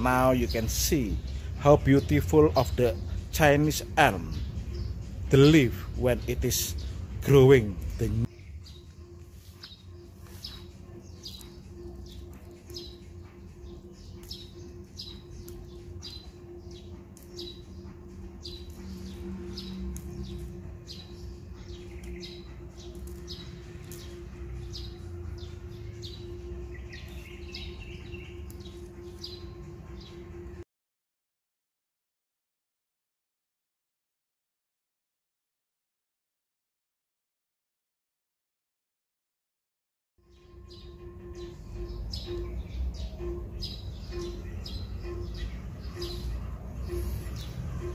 Now you can see how beautiful of the Chinese elm the leaf when it is growing the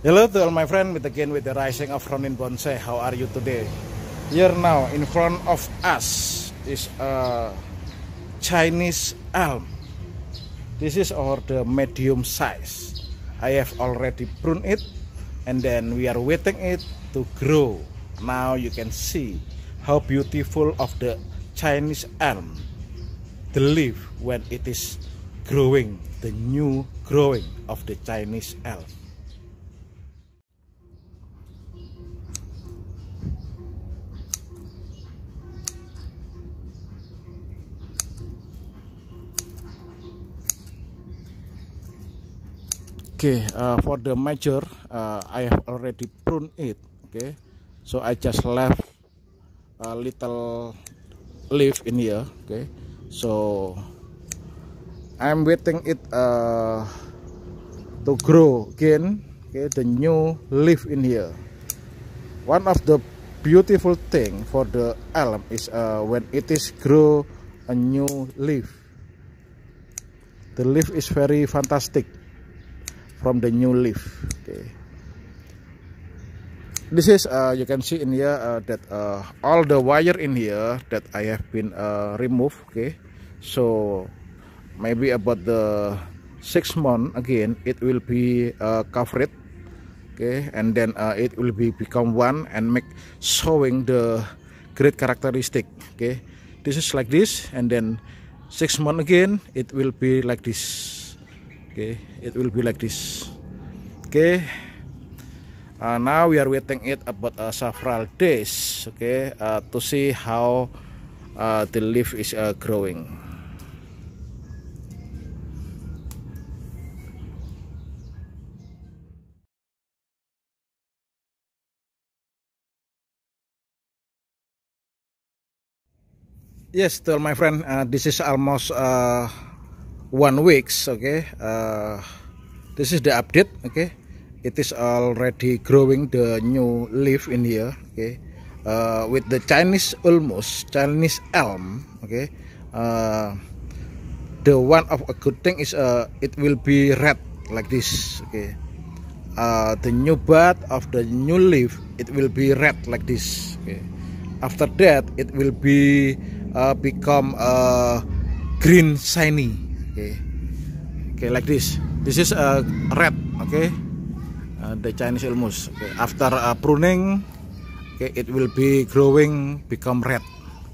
Hello to all my friends, meet again with the rising of Ronin Bonsai. How are you today? Here now, in front of us is a Chinese elm. This is our the medium size. I have already pruned it and then we are waiting it to grow. Now you can see how beautiful of the Chinese elm. The leaf when it is growing, the new growing of the Chinese elm. okay uh, for the mature uh, I have already pruned it okay so I just left a little leaf in here okay so I'm waiting it uh, to grow again okay the new leaf in here one of the beautiful thing for the elm is uh, when it is grow a new leaf the leaf is very fantastic from the new leaf okay this is uh, you can see in here uh, that uh, all the wire in here that I have been uh, removed okay so maybe about the six month again it will be uh, covered okay and then uh, it will be become one and make showing the great characteristic okay this is like this and then six month again it will be like this okay it will be like this okay uh, now we are waiting it about uh, several days okay uh, to see how uh, the leaf is uh, growing Yes, still my friend, uh, this is almost uh, one weeks okay uh, this is the update okay it is already growing the new leaf in here okay uh, with the Chinese almost Chinese elm okay uh, the one of a good thing is uh, it will be red like this okay uh, the new bud of the new leaf it will be red like this okay. after that it will be uh, become uh, green shiny okay okay like this this is a uh, red okay uh, the Chinese almost. okay. after uh, pruning okay, it will be growing become red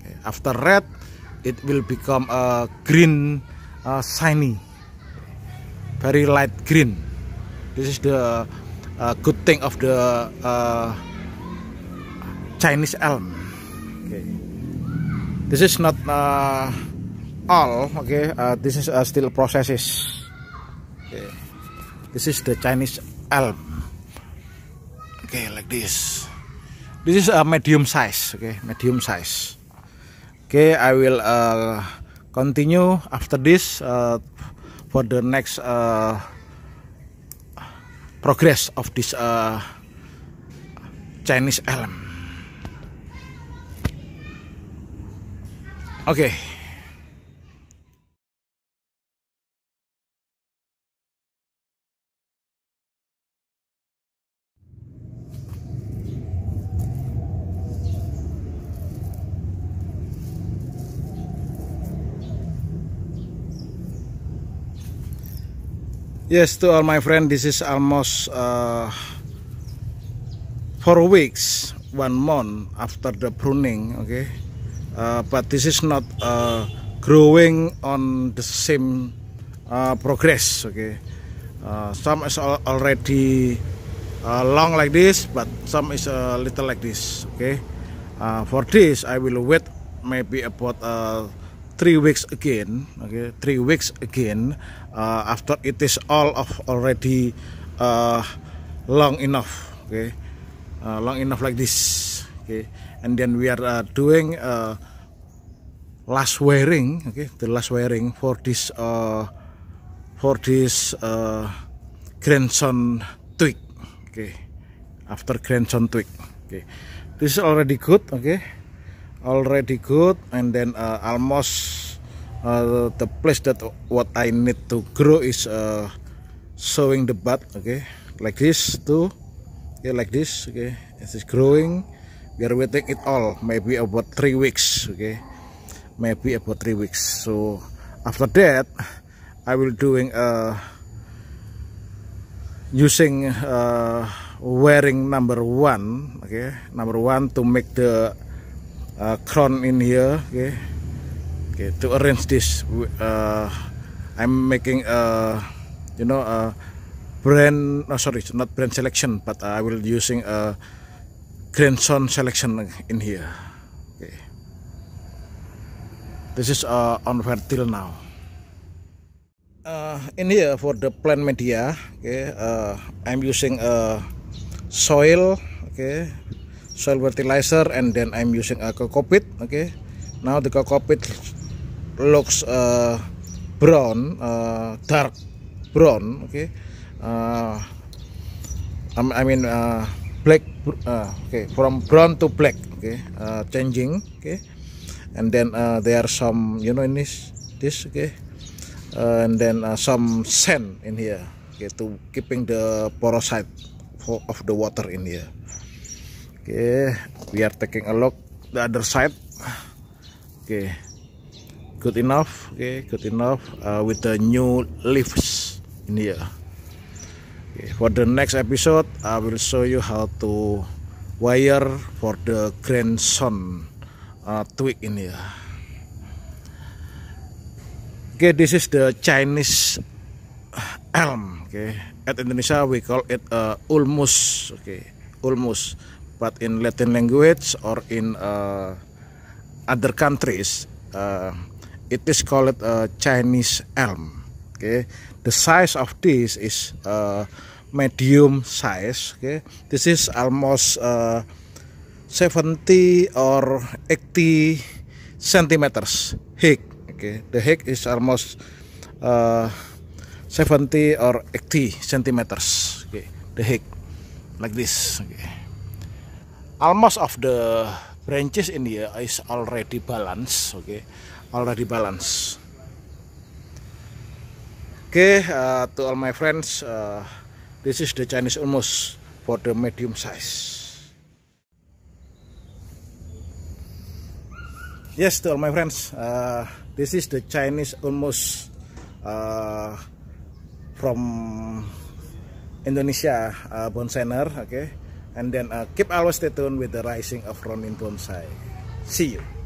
okay. after red it will become a uh, green uh, shiny very light green this is the uh, good thing of the uh, Chinese elm okay. this is not uh, all okay uh, this is uh, still processes okay. this is the Chinese elm. okay like this this is a medium size okay medium size okay I will uh, continue after this uh, for the next uh, progress of this uh, Chinese elm okay Yes, to all my friend, this is almost uh, four weeks, one month after the pruning. Okay, uh, but this is not uh, growing on the same uh, progress. Okay, uh, some is al already uh, long like this, but some is a little like this. Okay, uh, for this I will wait maybe about uh, three weeks again. Okay, three weeks again uh, after it is all of already uh, long enough okay uh, long enough like this okay and then we are uh, doing uh, last wearing okay the last wearing for this uh, for this uh, grandson twig okay after grandson twig okay this is already good okay already good and then uh, almost uh, the place that what I need to grow is uh, sowing the bud okay like this too okay like this okay it is growing we are waiting it all maybe about three weeks okay maybe about three weeks so after that I will doing uh, using uh, wearing number one okay number one to make the uh, crown in here okay okay to arrange this uh, I'm making a uh, you know a uh, brand no sorry not brand selection but I will using a uh, grandson selection in here okay this is uh, on vertil now uh, in here for the plant media okay uh, I'm using a soil okay soil fertilizer and then I'm using a cocopit okay now the cocopit looks uh, brown uh, dark brown okay uh, um, I mean uh, black uh, okay from brown to black okay uh, changing okay and then uh, there are some you know in this this okay uh, and then uh, some sand in here okay to keeping the porosity of the water in here okay we are taking a look the other side okay good enough okay good enough uh, with the new leaves in here ya. okay, for the next episode I will show you how to wire for the grandson uh, twig in here ya. okay this is the Chinese elm okay at Indonesia we call it uh, ulmus okay ulmus but in Latin language or in uh, other countries uh, it is called a uh, Chinese elm okay the size of this is a uh, medium size okay this is almost uh, seventy or eighty centimeters thick. okay the thick is almost seventy or eighty centimeters okay the thick like this okay almost of the branches in here is already balanced okay already balanced okay uh, to all my friends uh, this is the Chinese almost for the medium size yes to all my friends uh, this is the Chinese almost uh, from Indonesia uh, Oke, okay and then uh, keep always stay tuned with the rising of Ronin Bonsai see you